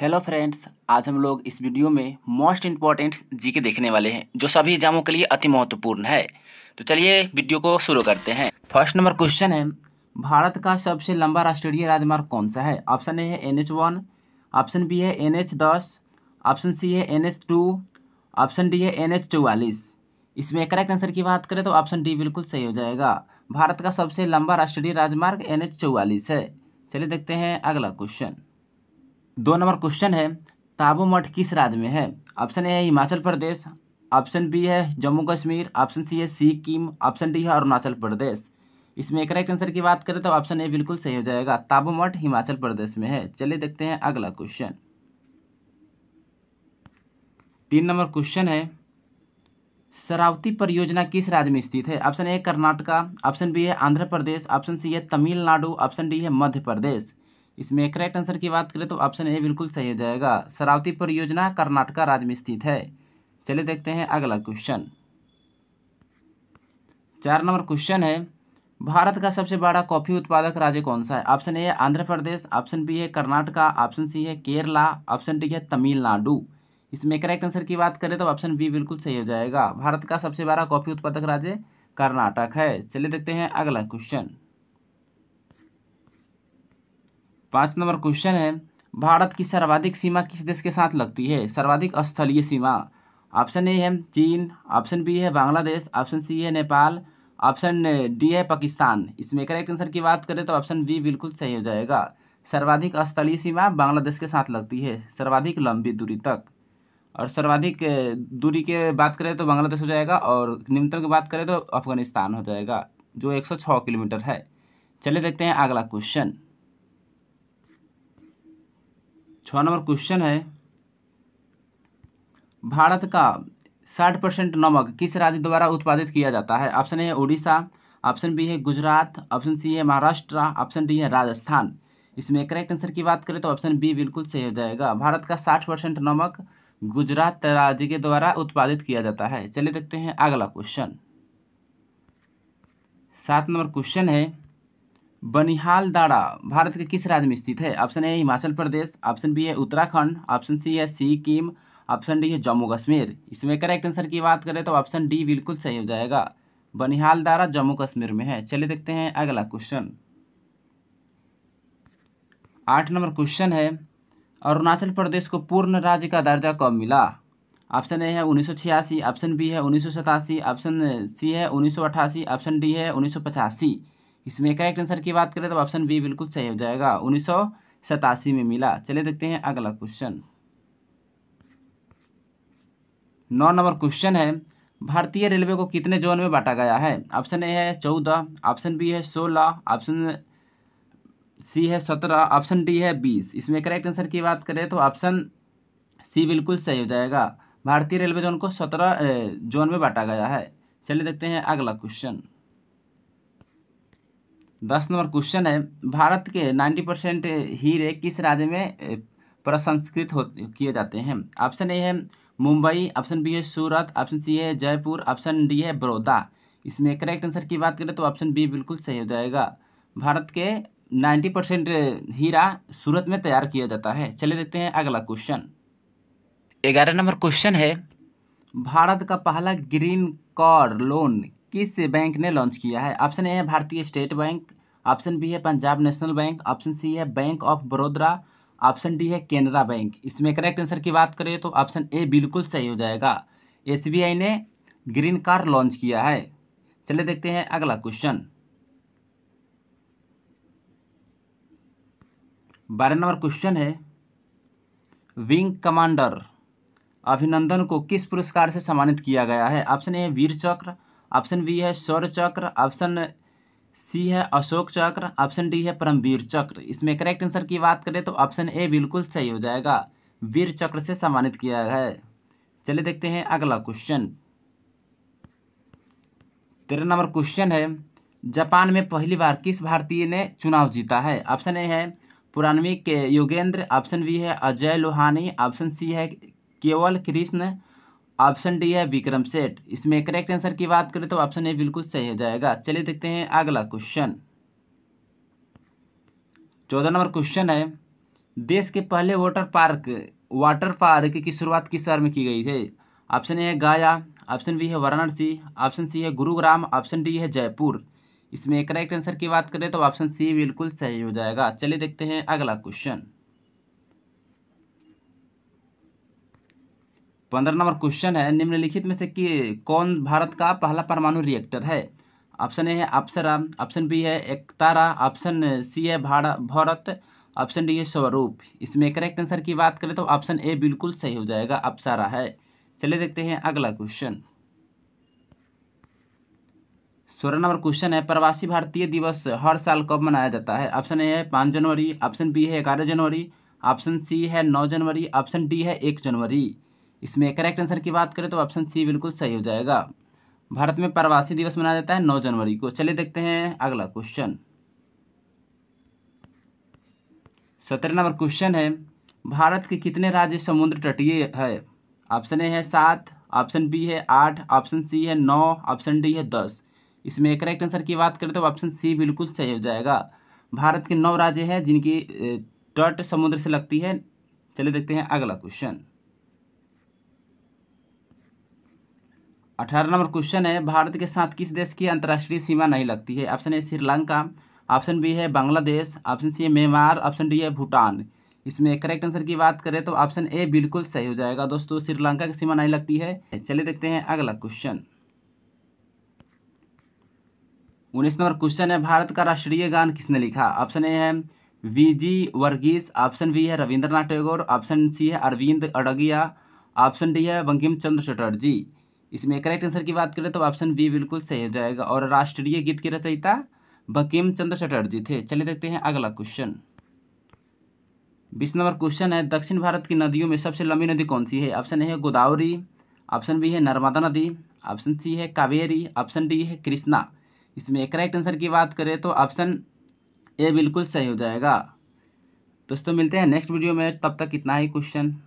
hello friends आज हम लोग इस वीडियो में मोस्ट इम्पॉर्टेंट जीके देखने वाले हैं जो सभी एग्जामों के लिए अति महत्वपूर्ण है तो चलिए वीडियो को शुरू करते हैं फर्स्ट नंबर क्वेश्चन है भारत का सबसे लंबा राष्ट्रीय राजमार्ग कौन सा है ऑप्शन ए है N H one option B है एन एच दस ऑप्शन सी है N H two option D है एन एच चौवालीस इसमें करेक्ट आंसर की बात करें तो ऑप्शन डी बिल्कुल सही हो जाएगा भारत का सबसे लंबा राष्ट्रीय राजमार्ग एन एच चौवालीस है चलिए देखते हैं अगला क्वेश्चन दो नंबर क्वेश्चन है ताबो मठ किस राज्य में है ऑप्शन ए है हिमाचल प्रदेश ऑप्शन बी है जम्मू कश्मीर ऑप्शन सी है सिक्किम ऑप्शन डी है अरुणाचल प्रदेश इसमें करेक्ट आंसर की बात करें तो ऑप्शन ए बिल्कुल सही हो जाएगा ताबो मठ हिमाचल प्रदेश में है चलिए देखते हैं अगला क्वेश्चन तीन नंबर क्वेश्चन है शरावती परियोजना किस राज्य में स्थित है option A Karnataka option B है आंध्र प्रदेश ऑप्शन सी है तमिलनाडु ऑप्शन डी है मध्य प्रदेश इसमें करेक्ट आंसर की बात करें तो ऑप्शन ए बिल्कुल सही हो जाएगा सरावती परियोजना कर्नाटका राज्य में स्थित है चलिए देखते हैं अगला क्वेश्चन चार नंबर क्वेश्चन है भारत का सबसे बड़ा कॉफ़ी उत्पादक राज्य कौन सा है ऑप्शन ए है आंध्र प्रदेश ऑप्शन बी है कर्नाटका ऑप्शन सी है केरला ऑप्शन डी है तमिलनाडु इसमें करेक्ट आंसर की बात करें तो ऑप्शन बी बिल्कुल सही हो जाएगा भारत का सबसे बड़ा कॉफ़ी उत्पादक राज्य कर्नाटक है चलिए देखते हैं अगला क्वेश्चन पाँच नंबर क्वेश्चन है भारत की सर्वाधिक सीमा किस देश के साथ लगती है सर्वाधिक स्थलीय सीमा ऑप्शन ए है चीन ऑप्शन बी है बांग्लादेश ऑप्शन सी है नेपाल ऑप्शन डी है पाकिस्तान इसमें करेक्ट आंसर की बात करें तो ऑप्शन बी बिल्कुल सही हो जाएगा सर्वाधिक स्थलीय सीमा बांग्लादेश के साथ लगती है सर्वाधिक लंबी दूरी तक और सर्वाधिक दूरी के बात करें तो बांग्लादेश हो जाएगा और निम्नतम की बात करें तो अफगानिस्तान हो जाएगा जो एक किलोमीटर है चलिए देखते हैं अगला क्वेश्चन छः नंबर क्वेश्चन है भारत का साठ परसेंट नमक किस राज्य द्वारा उत्पादित किया जाता है ऑप्शन ए है उड़ीसा ऑप्शन बी है गुजरात ऑप्शन सी है महाराष्ट्र ऑप्शन डी है राजस्थान इसमें करेक्ट आंसर की बात करें तो ऑप्शन बी बिल्कुल सही हो जाएगा भारत का साठ परसेंट नमक गुजरात राज्य के द्वारा उत्पादित किया जाता है चलिए देखते हैं अगला क्वेश्चन सात नंबर क्वेश्चन है बनिहाल दाड़ा भारत के किस राज्य में स्थित है option A Himachal Pradesh option B है उत्तराखंड ऑप्शन सी है सिक्किम ऑप्शन डी है जम्मू कश्मीर इसमें करेक्ट आंसर की बात करें तो ऑप्शन डी बिल्कुल सही हो जाएगा बनिहाल दाड़ा जम्मू कश्मीर में है चलिए देखते हैं अगला क्वेश्चन आठ नंबर क्वेश्चन है अरुणाचल प्रदेश को पूर्ण राज्य का दर्जा कब मिला ऑप्शन ए है उन्नीस ऑप्शन बी है उन्नीस ऑप्शन सी है उन्नीस ऑप्शन डी है उन्नीस इसमें करेक्ट आंसर की बात करें तो ऑप्शन बी बिल्कुल सही हो जाएगा उन्नीस में मिला चलिए देखते हैं अगला क्वेश्चन नौ नंबर क्वेश्चन है भारतीय रेलवे को कितने जोन में बांटा गया है ऑप्शन ए है चौदह ऑप्शन बी है सोलह ऑप्शन सी है सत्रह ऑप्शन डी है बीस इसमें करेक्ट आंसर की बात करें तो ऑप्शन सी बिल्कुल सही हो जाएगा भारतीय रेलवे जोन को सत्रह जोन में बांटा गया है चलिए देखते हैं अगला क्वेश्चन दस नंबर क्वेश्चन है भारत के नाइन्टी परसेंट हीरे किस राज्य में प्रसंस्कृत हो किए जाते हैं ऑप्शन ए है मुंबई ऑप्शन बी है सूरत ऑप्शन सी है जयपुर ऑप्शन डी है बड़ौदा इसमें करेक्ट आंसर की बात करें तो ऑप्शन बी बिल्कुल सही हो जाएगा भारत के नाइन्टी परसेंट हीरा सूरत में तैयार किया जाता है चले देखते हैं अगला क्वेश्चन ग्यारह नंबर क्वेश्चन है भारत का पहला ग्रीन कार लोन किस बैंक ने लॉन्च किया है ऑप्शन ए है भारतीय स्टेट बैंक ऑप्शन बी है Punjab national bank option C है बैंक ऑफ बड़ोदरा ऑप्शन डी है केनरा बैंक इसमें करेक्ट आंसर की बात करें तो ऑप्शन ए बिल्कुल सही हो जाएगा एस ने ग्रीन कार लॉन्च किया है चले देखते हैं अगला क्वेश्चन बारह नंबर क्वेश्चन है विंग कमांडर अभिनंदन को किस पुरस्कार से सम्मानित किया गया है ऑप्शन ए वीर चक्र ऑप्शन बी है सौर चक्र ऑप्शन सी है अशोक चक्र ऑप्शन डी है परमवीर चक्र इसमें करेक्ट आंसर की बात करें तो ऑप्शन ए बिल्कुल सही हो जाएगा वीर चक्र से सम्मानित किया है चलिए देखते हैं अगला क्वेश्चन तेरह नंबर क्वेश्चन है जापान में पहली बार किस भारतीय ने चुनाव जीता है ऑप्शन ए है पुरानवी के योगेंद्र ऑप्शन बी है अजय लोहानी ऑप्शन सी है केवल कृष्ण ऑप्शन डी है विक्रम सेठ इसमें करेक्ट आंसर की बात करें तो ऑप्शन ए बिल्कुल सही हो जाएगा चलिए देखते हैं अगला क्वेश्चन चौदह नंबर क्वेश्चन है देश के पहले वाटर पार्क वाटर पार्क की शुरुआत किस शहर में की गई थी ऑप्शन ए है गाया ऑप्शन बी है वाराणसी ऑप्शन सी है गुरुग्राम ऑप्शन डी है जयपुर इसमें करेक्ट आंसर की बात करें तो ऑप्शन सी बिल्कुल सही हो जाएगा चलिए देखते हैं अगला क्वेश्चन पंद्रह नंबर क्वेश्चन है निम्नलिखित में से कि कौन भारत का पहला परमाणु रिएक्टर है ऑप्शन ए है अप्सरा ऑप्शन बी है एकतारा ऑप्शन सी है भारत ऑप्शन डी है स्वरूप इसमें करेक्ट आंसर की बात करें तो ऑप्शन ए बिल्कुल सही हो जाएगा अप्सरा है चलिए देखते हैं अगला क्वेश्चन सोलह नंबर क्वेश्चन है प्रवासी भारतीय दिवस हर साल कब मनाया जाता है ऑप्शन ए है पाँच जनवरी ऑप्शन बी है ग्यारह जनवरी ऑप्शन सी है नौ जनवरी ऑप्शन डी है एक जनवरी इसमें करेक्ट आंसर की बात करें तो ऑप्शन सी बिल्कुल सही हो जाएगा भारत में प्रवासी दिवस मनाया जाता है नौ जनवरी को चलिए देखते हैं अगला क्वेश्चन सत्रह नंबर क्वेश्चन है भारत के कितने राज्य समुद्र तटीय है ऑप्शन ए है सात ऑप्शन बी है आठ ऑप्शन सी है नौ ऑप्शन डी है दस इसमें करेक्ट आंसर की बात करें तो ऑप्शन सी बिल्कुल सही हो जाएगा भारत के नौ राज्य हैं जिनकी तट समुद्र से लगती है चलिए देखते हैं अगला क्वेश्चन अठारह नंबर क्वेश्चन है भारत के साथ किस देश की अंतर्राष्ट्रीय सीमा नहीं लगती है option A Sri Lanka option B है बांग्लादेश ऑप्शन सी है म्यांमार ऑप्शन डी है भूटान इसमें करेक्ट आंसर की बात करें तो ऑप्शन ए बिल्कुल सही हो जाएगा दोस्तों श्रीलंका की सीमा नहीं लगती है चलिए देखते हैं अगला क्वेश्चन उन्नीस नंबर क्वेश्चन है भारत का राष्ट्रीय गान किसने लिखा ऑप्शन ए है V G Varghese option B है रविंद्रनाथ टैगोर ऑप्शन सी है अरविंद अडगिया ऑप्शन डी है बंकिम चंद्र चटर्जी इसमें करेक्ट आंसर की बात करें तो ऑप्शन बी बिल्कुल सही हो जाएगा और राष्ट्रीय गीत की रचयिता बकीम चंद्र चटर्जी थे चलिए देखते हैं अगला क्वेश्चन बीस नंबर क्वेश्चन है दक्षिण भारत की नदियों में सबसे लंबी नदी कौन सी है ऑप्शन ए है गोदावरी ऑप्शन बी है नर्मदा नदी ऑप्शन सी है कावेरी ऑप्शन डी है कृष्णा इसमें करेक्ट आंसर की बात करें तो ऑप्शन ए बिल्कुल सही हो जाएगा दोस्तों मिलते हैं नेक्स्ट वीडियो में तब तक इतना ही क्वेश्चन